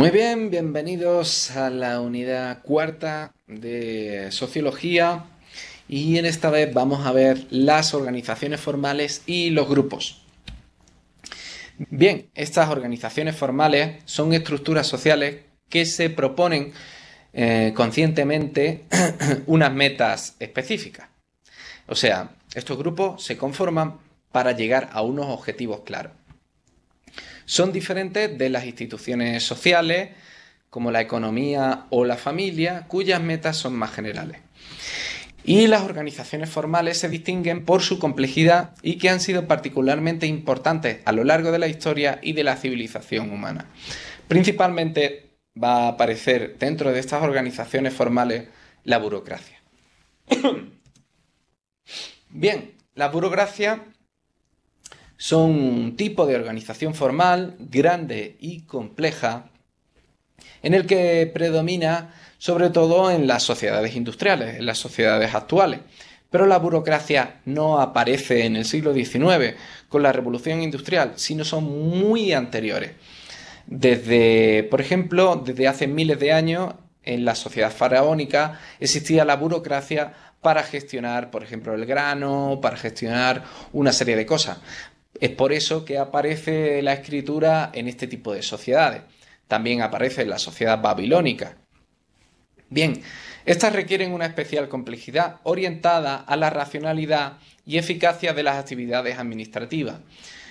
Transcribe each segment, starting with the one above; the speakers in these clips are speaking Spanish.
Muy bien, bienvenidos a la unidad cuarta de sociología y en esta vez vamos a ver las organizaciones formales y los grupos. Bien, estas organizaciones formales son estructuras sociales que se proponen eh, conscientemente unas metas específicas. O sea, estos grupos se conforman para llegar a unos objetivos claros son diferentes de las instituciones sociales, como la economía o la familia, cuyas metas son más generales. Y las organizaciones formales se distinguen por su complejidad y que han sido particularmente importantes a lo largo de la historia y de la civilización humana. Principalmente va a aparecer dentro de estas organizaciones formales la burocracia. Bien, la burocracia son un tipo de organización formal grande y compleja en el que predomina sobre todo en las sociedades industriales, en las sociedades actuales. Pero la burocracia no aparece en el siglo XIX con la revolución industrial, sino son muy anteriores. Desde, por ejemplo, desde hace miles de años en la sociedad faraónica existía la burocracia para gestionar, por ejemplo, el grano, para gestionar una serie de cosas. Es por eso que aparece la escritura en este tipo de sociedades. También aparece en la sociedad babilónica. Bien, estas requieren una especial complejidad orientada a la racionalidad y eficacia de las actividades administrativas.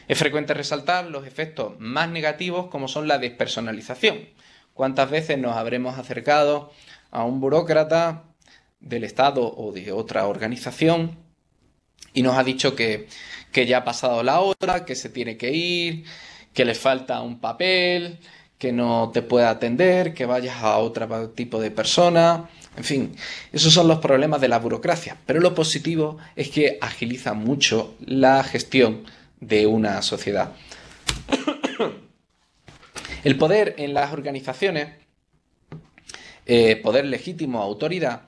Es frecuente resaltar los efectos más negativos como son la despersonalización. ¿Cuántas veces nos habremos acercado a un burócrata del Estado o de otra organización y nos ha dicho que, ya ha pasado la hora, que se tiene que ir, que le falta un papel, que no te puede atender, que vayas a otro tipo de persona. En fin, esos son los problemas de la burocracia. Pero lo positivo es que agiliza mucho la gestión de una sociedad. El poder en las organizaciones, eh, poder legítimo, autoridad,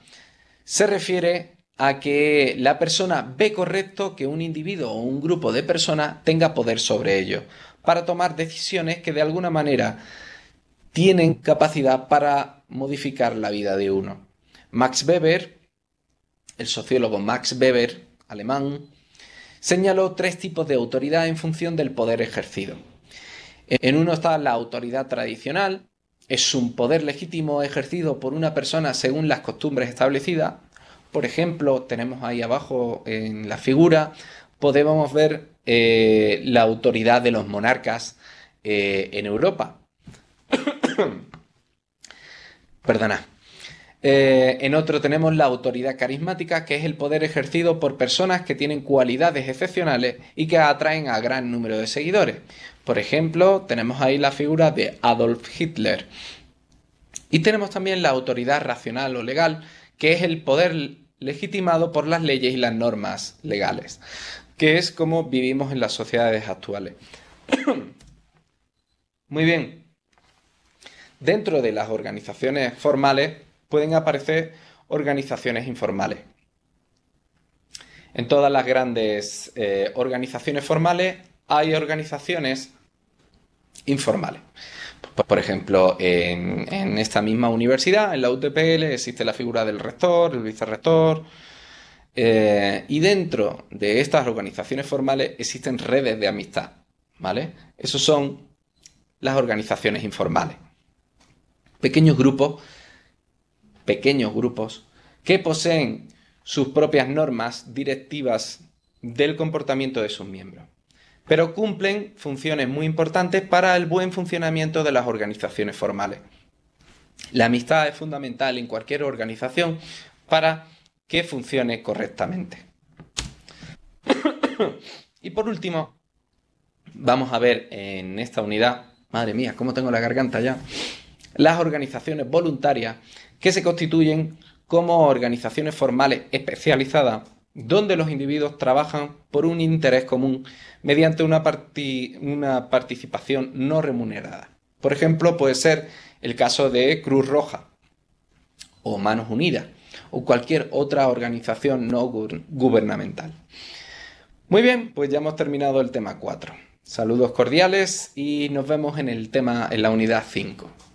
se refiere a que la persona ve correcto que un individuo o un grupo de personas tenga poder sobre ello, para tomar decisiones que de alguna manera tienen capacidad para modificar la vida de uno. Max Weber, el sociólogo Max Weber, alemán, señaló tres tipos de autoridad en función del poder ejercido. En uno está la autoridad tradicional, es un poder legítimo ejercido por una persona según las costumbres establecidas, por ejemplo, tenemos ahí abajo en la figura, podemos ver eh, la autoridad de los monarcas eh, en Europa. Perdona. Eh, en otro tenemos la autoridad carismática, que es el poder ejercido por personas que tienen cualidades excepcionales y que atraen a gran número de seguidores. Por ejemplo, tenemos ahí la figura de Adolf Hitler. Y tenemos también la autoridad racional o legal, que es el poder legitimado por las leyes y las normas legales, que es como vivimos en las sociedades actuales. Muy bien. Dentro de las organizaciones formales pueden aparecer organizaciones informales. En todas las grandes eh, organizaciones formales hay organizaciones informales. Pues, por ejemplo, en, esta misma universidad, en la UTPL, existe la figura del rector, el vicerrector, eh, y dentro de estas organizaciones formales existen redes de amistad, ¿vale? Esos son las organizaciones informales. Pequeños grupos, pequeños grupos que poseen sus propias normas directivas del comportamiento de sus miembros pero cumplen funciones muy importantes para el buen funcionamiento de las organizaciones formales. La amistad es fundamental en cualquier organización para que funcione correctamente. y por último, vamos a ver en esta unidad, madre mía, cómo tengo la garganta ya, las organizaciones voluntarias que se constituyen como organizaciones formales especializadas donde los individuos trabajan por un interés común mediante una, participación no remunerada. Por ejemplo, puede ser el caso de Cruz Roja o Manos Unidas o cualquier otra organización no gubernamental. Muy bien, pues ya hemos terminado el tema 4. Saludos cordiales y nos vemos en el tema en la unidad 5.